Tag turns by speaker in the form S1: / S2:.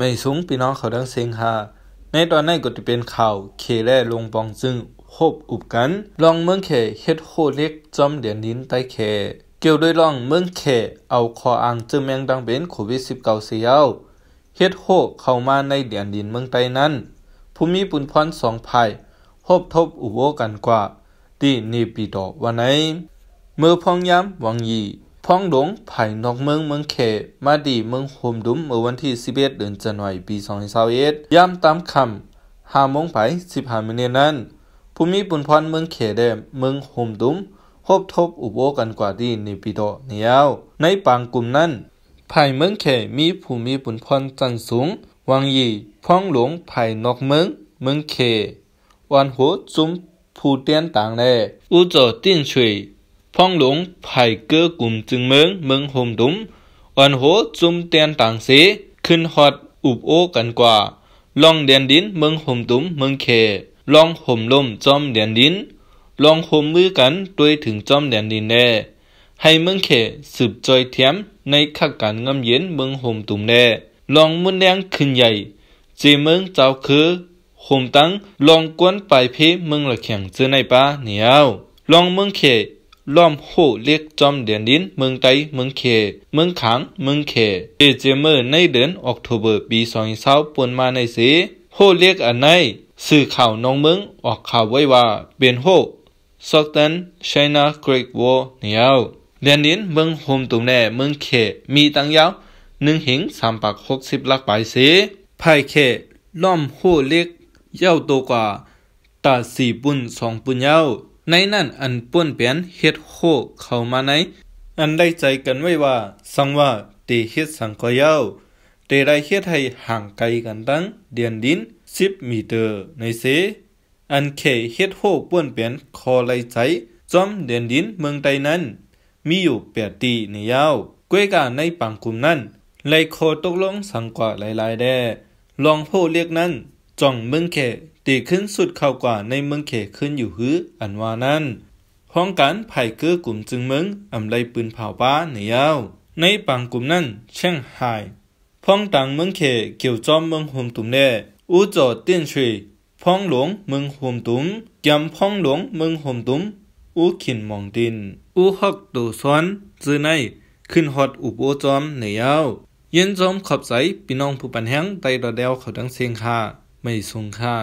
S1: ไม่สูงพี่น้องเขาทั้งเซิงฮาในตอนนั้นก็จะเป็นข่าวเคแ่ลงปองซึ่งโคบอุบกันลองเมืองเขเฮ็ดโคเล็กจอมเดียนดินใต้เขเกี่ยวด้วยลองเมืองเขเอาคออ่างจึงแมงดังเป็นโควิด19เสียวเฮ็ดโคเข้ามาในเดียนดินเมืองใต้นั้น ภูมิปุ่นพรสองภายพบทบอุโวกันกว่าที่นีปีต่อวันไหนเมื่อพองย้ำวังยีพ้องหดงภายนอกเมืองเมืองเขมาดีเมืองโฮมดุมเมื่อวันที่ 11 เดือนจันวายปี2021ยามตามคำหาโมงไป15มินนั้นภูมิปุ่นพรเมืองเขเดมเมืองโฮมดุมพบทบอุโบกันกว่าที่ในปีโตเนียวในปางกลุ่มนั้นภายเมืองเขมีภูมิปุ่นพรจันสูงวังยีพ้องหลวงภายนอกเมือง เมืองเข วันหัวจุมผู้เตียนต่างแลอุจจติ้นชุยพ้องหลงไผ่เกอกลุ่มจึงเมืองเมืองโฮมดุมอันโหจุมเตียนต่างเสขึ้นหอดอุบโอกันกว่า ลองเดียนดินเมืองห่มตุ้มเมืองเขลองห่มลมจอมเดียนดิน ลองห่มมือกันโดยถึงจอมเดียนดินแน่ ให้เมืองเขสืบจอยเทียมในขักการงำเย็นเมืองห่มตุ้มแน่ ลองมุ่นแดงขึ้นใหญ่จีเมืองเจ้าคือห่มตั้งลองกวนปลายเพเมืองละแข่งเจอในป้าเหนียว ลองเมืองเขล้อมโหเรียกจอมเดียนดินเมืองไตเมืองเคเมืองขังเมืองเคเอเจเมอร์ในเดือน ออกตุเบอร์ ปีส2020ปนมาในสีโหเรียกอันในสื่อข่าว น้องเมืองออกข่าวไว้ว่าเป็นโหซอกตันไชน่าเกรกวอเนียว เดียนดินเมืองโฮมตุมแน่เมืองเค มีตังยาว1หิงสามปักหกสิบลักไปเสภายเคล้อมโหเรียกเย้าตัวกว่าตาสีปุ่นสองปุ่นเย้าในนั้นอันป้วนเปียนเฮ็ดโคเข้ามาในอันได้ใจกันไว้ว่าสังว่าตีเฮ็ดสังกอยาวตีได้เฮ็ดให้ห่างไกล กันตั้งเดียนดินสิบมีเตอร์ในเสอันเขเฮ็ดโฮป้วนเปลี่ยนคอไลใจจอมเดียนดินเมืองใดนั้น มีอยู่แปดตีในยาว กวยกาในปังกลุ่มนั้นไลโคตกลงสังกว่าหลายๆแด่ลองโพเรียกนั้นจ่องเมืองเขตีขึ้นสุดเข้ากว่าในเมืองเขขึ้นอยู่หื้อ อันว่านั้นห้องกันไผ่เกือกลุ่มจึงเมือง อำไลปืนเผาป้าเหนียวในปางกลุ่มนั้นเชียงไายพ้องต่างเมืองเขเกี่ยวจอมเมืองหุมตุ่มแน่อูจอดเตี้ยนชุยพ้องหลวงเมืองหุมตุ่มยำพ้องหลวงเมืองหุมตุ่มอูขินมองดิน อูฮอกตูซ้อนจื้อในขึ้นหอดอุปโอจอมเหนียวเย็นจอมขอบใจพี่น้องผู้ปันแห้งไตรอดเดวเขาดังเสียงค่ะไม่ทรงค่า